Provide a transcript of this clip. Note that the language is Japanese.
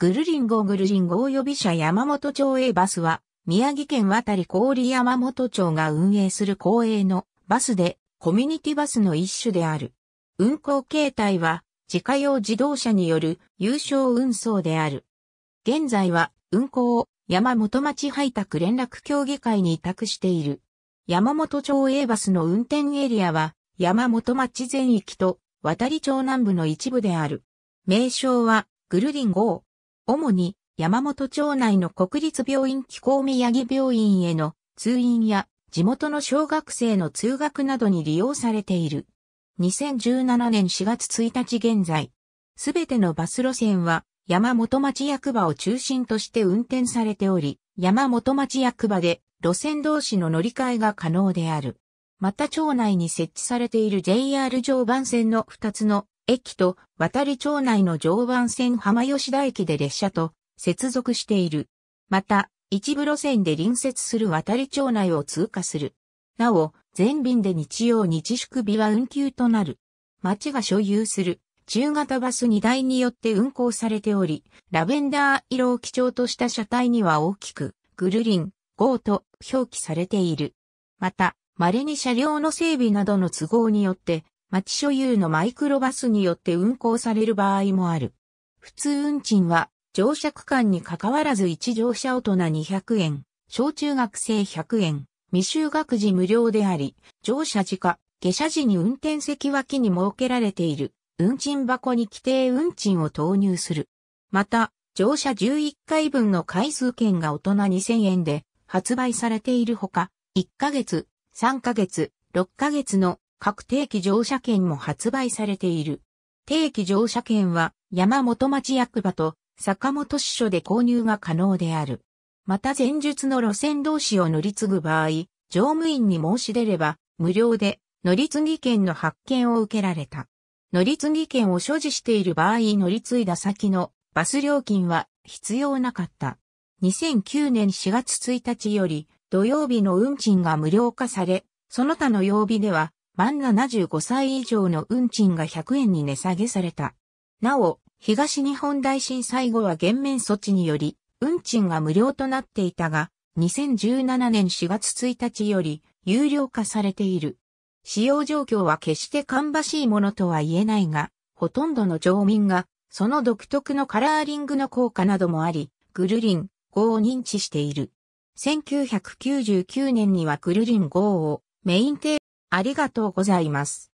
グルリン号グルリン号予備車山本町 A バスは、宮城県渡り郡山本町が運営する公営のバスで、コミュニティバスの一種である。運行形態は、自家用自動車による有償運送である。現在は、運行を山本町配達連絡協議会に委託している。山本町 A バスの運転エリアは、山本町全域と、渡り町南部の一部である。名称は、グルリン号。主に山本町内の国立病院機構宮城病院への通院や地元の小学生の通学などに利用されている。2017年4月1日現在、すべてのバス路線は山本町役場を中心として運転されており、山本町役場で路線同士の乗り換えが可能である。また町内に設置されている JR 常磐線の2つの駅と渡り町内の常磐線浜吉田駅で列車と接続している。また、一部路線で隣接する渡り町内を通過する。なお、全便で日曜日宿日は運休となる。町が所有する中型バス2台によって運行されており、ラベンダー色を基調とした車体には大きく、グルリン、ゴーと表記されている。また、稀に車両の整備などの都合によって、町所有のマイクロバスによって運行される場合もある。普通運賃は乗車区間に関わらず一乗車大人200円、小中学生100円、未就学児無料であり、乗車時か下車時に運転席脇に設けられている運賃箱に規定運賃を投入する。また、乗車11回分の回数券が大人2000円で発売されているほか、1ヶ月、3ヶ月、6ヶ月の各定期乗車券も発売されている。定期乗車券は山本町役場と坂本支所で購入が可能である。また前述の路線同士を乗り継ぐ場合、乗務員に申し出れば無料で乗り継ぎ券の発券を受けられた。乗り継ぎ券を所持している場合乗り継いだ先のバス料金は必要なかった。2009年4月1日より土曜日の運賃が無料化され、その他の曜日では満75歳以上の運賃が100円に値下げされた。なお、東日本大震災後は減免措置により、運賃が無料となっていたが、2017年4月1日より有料化されている。使用状況は決して芳しいものとは言えないが、ほとんどの町民が、その独特のカラーリングの効果などもあり、グルリン5を認知している。1999年にはグルリン5をメインテーありがとうございます。